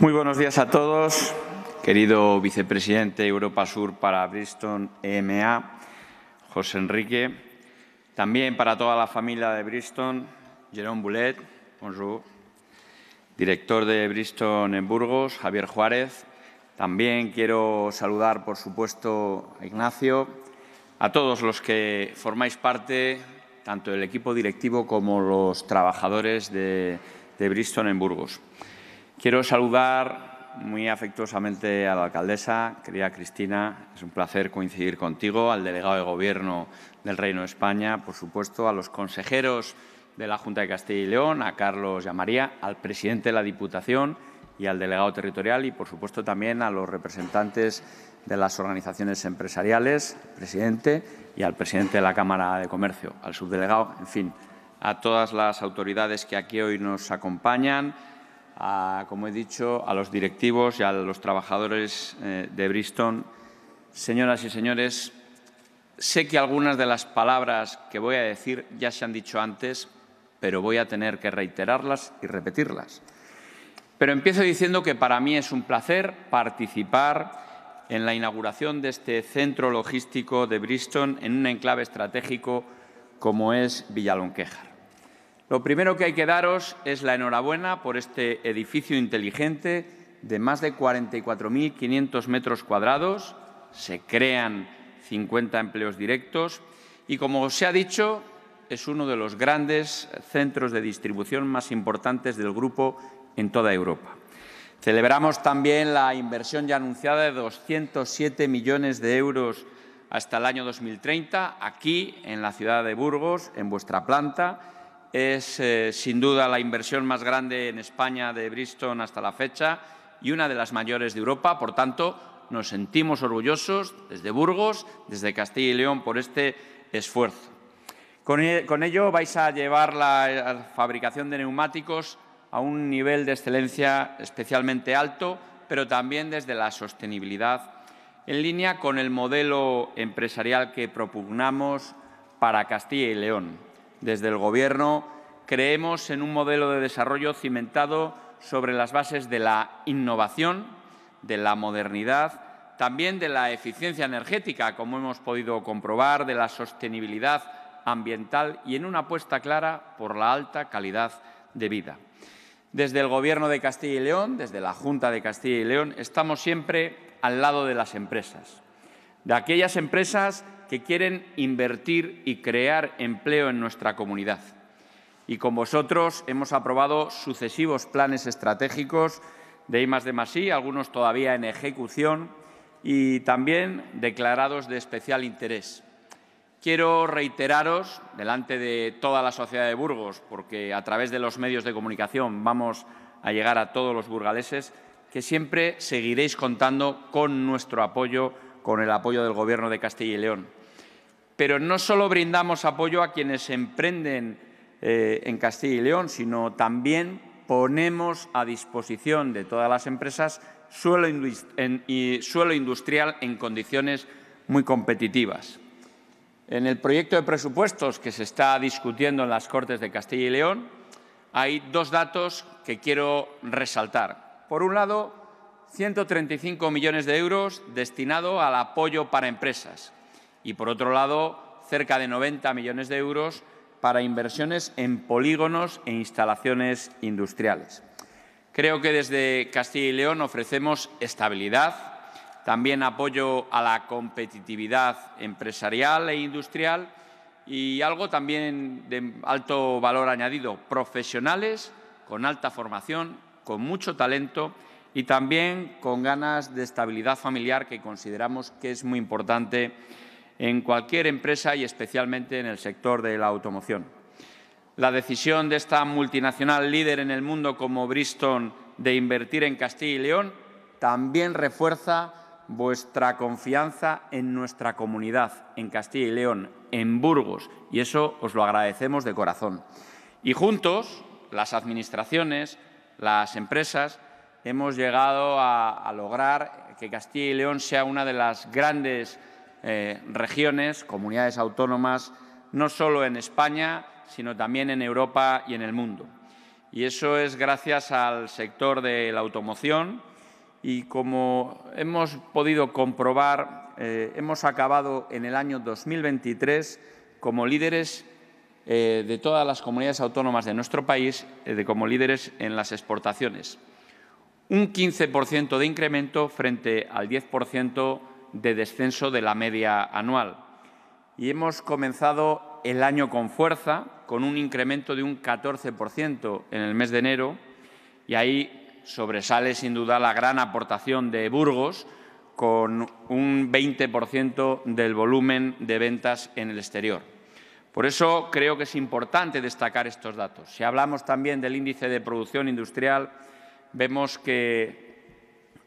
Muy buenos días a todos. Querido vicepresidente Europa Sur para Bristol EMA, José Enrique. También para toda la familia de Bristol, Jerome Boulet, bonjour. Director de Bristol en Burgos, Javier Juárez. También quiero saludar, por supuesto, a Ignacio, a todos los que formáis parte, tanto del equipo directivo como los trabajadores de, de Bristol en Burgos. Quiero saludar muy afectuosamente a la alcaldesa, querida Cristina, es un placer coincidir contigo, al delegado de Gobierno del Reino de España, por supuesto, a los consejeros de la Junta de Castilla y León, a Carlos y a María, al presidente de la Diputación y al delegado territorial y, por supuesto, también a los representantes de las organizaciones empresariales, al presidente y al presidente de la Cámara de Comercio, al subdelegado, en fin, a todas las autoridades que aquí hoy nos acompañan como he dicho, a los directivos y a los trabajadores eh, de Bristol. Señoras y señores, sé que algunas de las palabras que voy a decir ya se han dicho antes, pero voy a tener que reiterarlas y repetirlas. Pero empiezo diciendo que para mí es un placer participar en la inauguración de este centro logístico de Bristol en un enclave estratégico como es Villalonquejar. Lo primero que hay que daros es la enhorabuena por este edificio inteligente de más de 44.500 metros cuadrados. Se crean 50 empleos directos y, como se ha dicho, es uno de los grandes centros de distribución más importantes del grupo en toda Europa. Celebramos también la inversión ya anunciada de 207 millones de euros hasta el año 2030, aquí en la ciudad de Burgos, en vuestra planta es eh, sin duda la inversión más grande en España de Bristol hasta la fecha y una de las mayores de Europa. Por tanto, nos sentimos orgullosos desde Burgos, desde Castilla y León, por este esfuerzo. con e-, ello vais a llevar la fabricación de neumáticos a un nivel de excelencia especialmente alto, pero también desde la sostenibilidad, en línea con el modelo empresarial que propugnamos para Castilla y León desde el Gobierno creemos en un modelo de desarrollo cimentado sobre las bases de la innovación, de la modernidad, también de la eficiencia energética, como hemos podido comprobar, de la sostenibilidad ambiental y en una apuesta clara por la alta calidad de vida. Desde el Gobierno de Castilla y León, desde la Junta de Castilla y León, estamos siempre al lado de las empresas de aquellas empresas que quieren invertir y crear empleo en nuestra comunidad. Y con vosotros hemos aprobado sucesivos planes estratégicos de I, de Masí, algunos todavía en ejecución y también declarados de especial interés. Quiero reiteraros delante de toda la sociedad de Burgos, porque a través de los medios de comunicación vamos a llegar a todos los burgaleses, que siempre seguiréis contando con nuestro apoyo con el apoyo del Gobierno de Castilla y León. Pero no solo brindamos apoyo a quienes emprenden eh, en Castilla y León, sino también ponemos a disposición de todas las empresas suelo, y suelo industrial en condiciones muy competitivas. En el proyecto de presupuestos que se está discutiendo en las Cortes de Castilla y León hay dos datos que quiero resaltar. Por un lado, 135 millones de euros destinado al apoyo para empresas y, por otro lado, cerca de 90 millones de euros para inversiones en polígonos e instalaciones industriales. Creo que desde Castilla y León ofrecemos estabilidad, también apoyo a la competitividad empresarial e industrial y algo también de alto valor añadido, profesionales con alta formación, con mucho talento y también con ganas de estabilidad familiar que consideramos que es muy importante en cualquier empresa y especialmente en el sector de la automoción. La decisión de esta multinacional líder en el mundo como Bristol de invertir en Castilla y León también refuerza vuestra confianza en nuestra comunidad, en Castilla y León, en Burgos, y eso os lo agradecemos de corazón. Y juntos, las administraciones, las empresas, hemos llegado a, lograr que Castilla y León sea una de las grandes eh, regiones, comunidades autónomas, no solo en España, sino también en Europa y en el mundo. Y eso es gracias al sector de la automoción y, como hemos podido comprobar, eh, hemos acabado en el año 2023 como líderes eh, de todas las comunidades autónomas de nuestro país, como líderes en las exportaciones un 15% de incremento frente al 10% de descenso de la media anual. Y hemos comenzado el año con fuerza, con un incremento de un 14% en el mes de enero, y ahí sobresale sin duda la gran aportación de Burgos, con un 20% del volumen de ventas en el exterior. Por eso creo que es importante destacar estos datos. Si hablamos también del índice de producción industrial, vemos que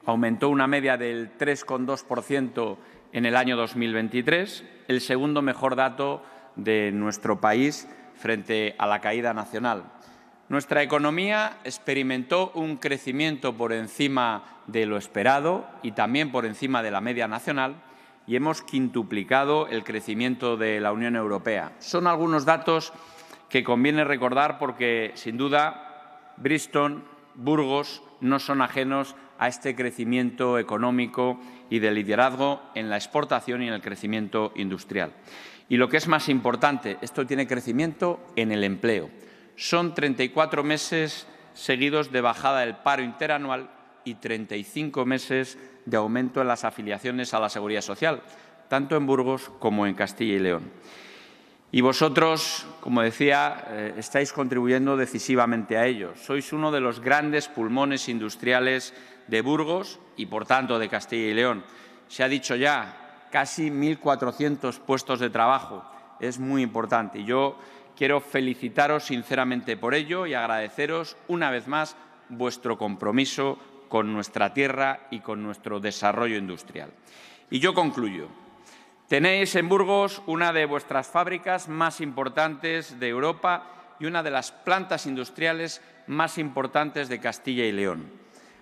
aumentó una media del 3,2% en el año 2023, el segundo mejor dato de nuestro país frente a la caída nacional. Nuestra economía experimentó un crecimiento por encima de lo esperado y también por encima de la media nacional y hemos quintuplicado el crecimiento de la Unión Europea. Son algunos datos que conviene recordar porque, sin duda, Bristol Burgos no son ajenos a este crecimiento económico y de liderazgo en la exportación y en el crecimiento industrial. Y lo que es más importante, esto tiene crecimiento en el empleo. Son 34 meses seguidos de bajada del paro interanual y 35 meses de aumento en las afiliaciones a la Seguridad Social, tanto en Burgos como en Castilla y León. Y vosotros, como decía, eh, estáis contribuyendo decisivamente a ello. Sois uno de los grandes pulmones industriales de Burgos y, por tanto, de Castilla y León. Se ha dicho ya, casi 1.400 puestos de trabajo. Es muy importante. yo quiero felicitaros sinceramente por ello y agradeceros una vez más vuestro compromiso con nuestra tierra y con nuestro desarrollo industrial. Y yo concluyo. Tenéis en Burgos una de vuestras fábricas más importantes de Europa y una de las plantas industriales más importantes de Castilla y León.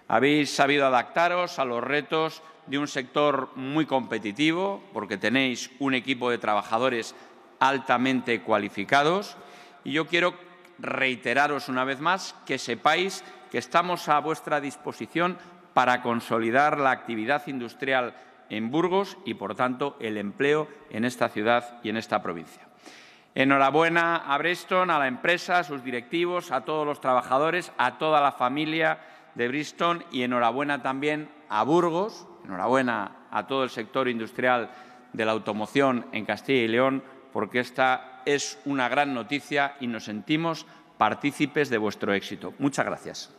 Habéis sabido adaptaros a los retos de un sector muy competitivo, porque tenéis un equipo de trabajadores altamente cualificados. Y yo quiero reiteraros una vez más que sepáis que estamos a vuestra disposición para consolidar la actividad industrial en Burgos y, por tanto, el empleo en esta ciudad y en esta provincia. Enhorabuena a Bristol, a la empresa, a sus directivos, a todos los trabajadores, a toda la familia de Bristol y enhorabuena también a Burgos, enhorabuena a todo el sector industrial de la automoción en Castilla y León, porque esta es una gran noticia y nos sentimos partícipes de vuestro éxito. Muchas gracias.